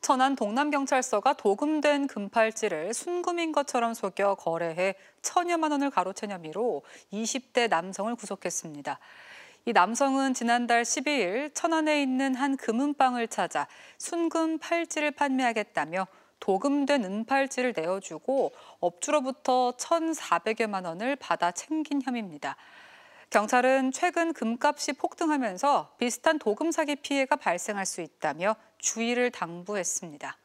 천안 동남경찰서가 도금된 금팔찌를 순금인 것처럼 속여 거래해 천여만 원을 가로챈 혐의로 20대 남성을 구속했습니다. 이 남성은 지난달 12일 천안에 있는 한 금은방을 찾아 순금 팔찌를 판매하겠다며 도금된 은팔찌를 내어주고 업주로부터 1,400여만 원을 받아 챙긴 혐의입니다. 경찰은 최근 금값이 폭등하면서 비슷한 도금 사기 피해가 발생할 수 있다며 주의를 당부했습니다.